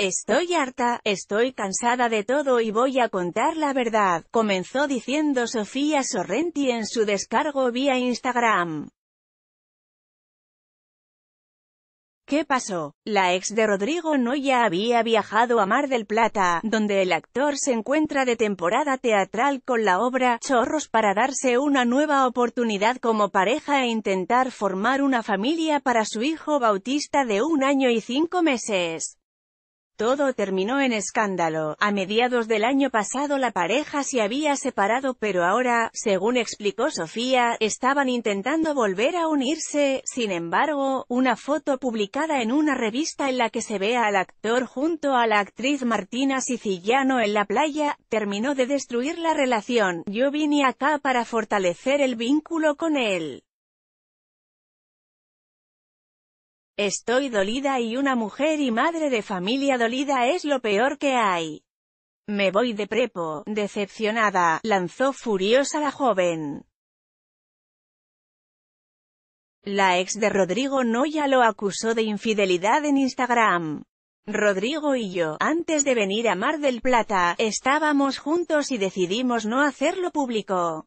Estoy harta, estoy cansada de todo y voy a contar la verdad, comenzó diciendo Sofía Sorrenti en su descargo vía Instagram. ¿Qué pasó? La ex de Rodrigo Noya había viajado a Mar del Plata, donde el actor se encuentra de temporada teatral con la obra Chorros para darse una nueva oportunidad como pareja e intentar formar una familia para su hijo Bautista de un año y cinco meses. Todo terminó en escándalo. A mediados del año pasado la pareja se había separado pero ahora, según explicó Sofía, estaban intentando volver a unirse. Sin embargo, una foto publicada en una revista en la que se ve al actor junto a la actriz Martina Siciliano en la playa, terminó de destruir la relación. Yo vine acá para fortalecer el vínculo con él. Estoy dolida y una mujer y madre de familia dolida es lo peor que hay. Me voy de prepo, decepcionada, lanzó furiosa la joven. La ex de Rodrigo Noya lo acusó de infidelidad en Instagram. Rodrigo y yo, antes de venir a Mar del Plata, estábamos juntos y decidimos no hacerlo público.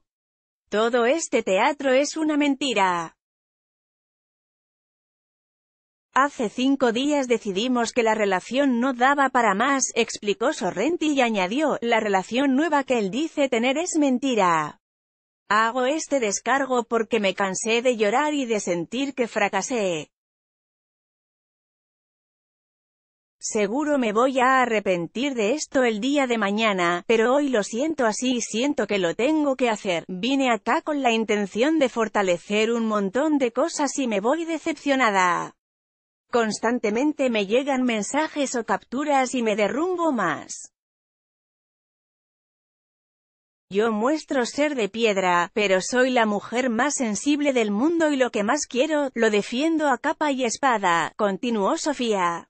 Todo este teatro es una mentira. Hace cinco días decidimos que la relación no daba para más, explicó Sorrenti y añadió, la relación nueva que él dice tener es mentira. Hago este descargo porque me cansé de llorar y de sentir que fracasé. Seguro me voy a arrepentir de esto el día de mañana, pero hoy lo siento así y siento que lo tengo que hacer. Vine acá con la intención de fortalecer un montón de cosas y me voy decepcionada. Constantemente me llegan mensajes o capturas y me derrumbo más. Yo muestro ser de piedra, pero soy la mujer más sensible del mundo y lo que más quiero, lo defiendo a capa y espada, continuó Sofía.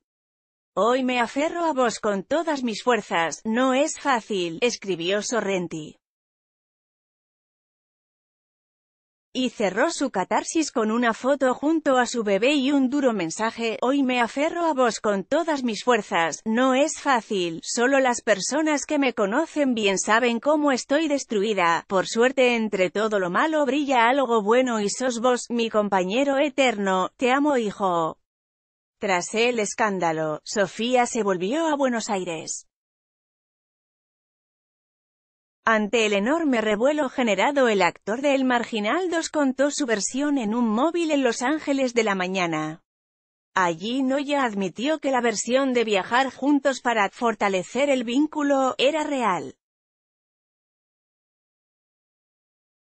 Hoy me aferro a vos con todas mis fuerzas, no es fácil, escribió Sorrenti. y cerró su catarsis con una foto junto a su bebé y un duro mensaje, hoy me aferro a vos con todas mis fuerzas, no es fácil, solo las personas que me conocen bien saben cómo estoy destruida, por suerte entre todo lo malo brilla algo bueno y sos vos, mi compañero eterno, te amo hijo. Tras el escándalo, Sofía se volvió a Buenos Aires. Ante el enorme revuelo generado el actor de El Marginal 2 contó su versión en un móvil en Los Ángeles de la mañana. Allí Noya admitió que la versión de viajar juntos para fortalecer el vínculo, era real.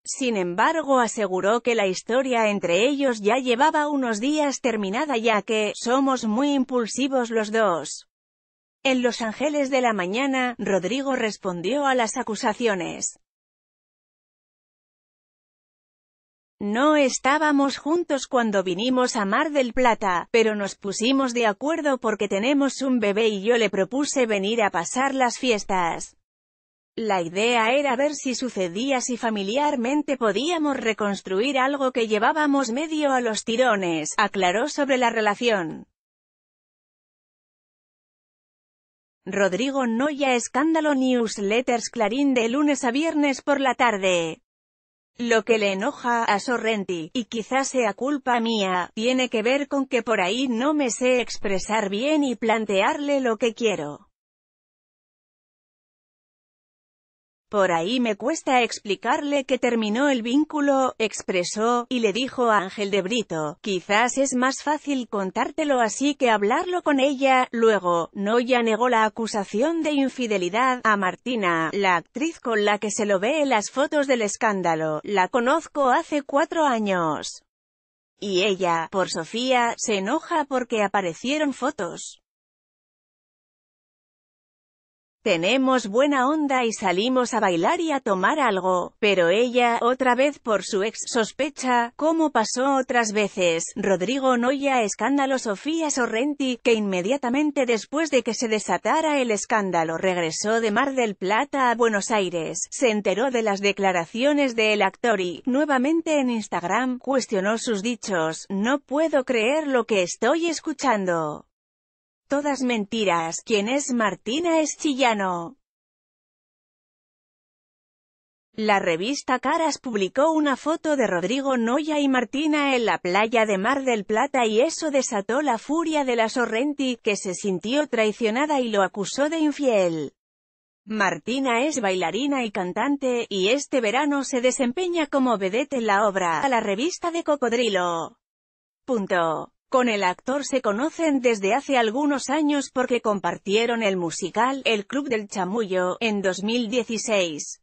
Sin embargo aseguró que la historia entre ellos ya llevaba unos días terminada ya que, somos muy impulsivos los dos. En Los Ángeles de la mañana, Rodrigo respondió a las acusaciones. No estábamos juntos cuando vinimos a Mar del Plata, pero nos pusimos de acuerdo porque tenemos un bebé y yo le propuse venir a pasar las fiestas. La idea era ver si sucedía si familiarmente podíamos reconstruir algo que llevábamos medio a los tirones, aclaró sobre la relación. Rodrigo Noya Escándalo Newsletters Clarín de lunes a viernes por la tarde. Lo que le enoja a Sorrenti, y quizás sea culpa mía, tiene que ver con que por ahí no me sé expresar bien y plantearle lo que quiero. Por ahí me cuesta explicarle que terminó el vínculo, expresó, y le dijo a Ángel de Brito, quizás es más fácil contártelo así que hablarlo con ella, luego, Noya negó la acusación de infidelidad a Martina, la actriz con la que se lo ve en las fotos del escándalo, la conozco hace cuatro años. Y ella, por Sofía, se enoja porque aparecieron fotos. Tenemos buena onda y salimos a bailar y a tomar algo, pero ella, otra vez por su ex, sospecha, como pasó otras veces, Rodrigo Noya escándalo Sofía Sorrenti, que inmediatamente después de que se desatara el escándalo regresó de Mar del Plata a Buenos Aires, se enteró de las declaraciones del actor y, nuevamente en Instagram, cuestionó sus dichos, no puedo creer lo que estoy escuchando. Todas mentiras. ¿Quién es Martina Eschillano? La revista Caras publicó una foto de Rodrigo Noya y Martina en la playa de Mar del Plata y eso desató la furia de la Sorrenti, que se sintió traicionada y lo acusó de infiel. Martina es bailarina y cantante, y este verano se desempeña como vedette en la obra, a la revista de Cocodrilo. Punto. Con el actor se conocen desde hace algunos años porque compartieron el musical El Club del Chamullo, en 2016.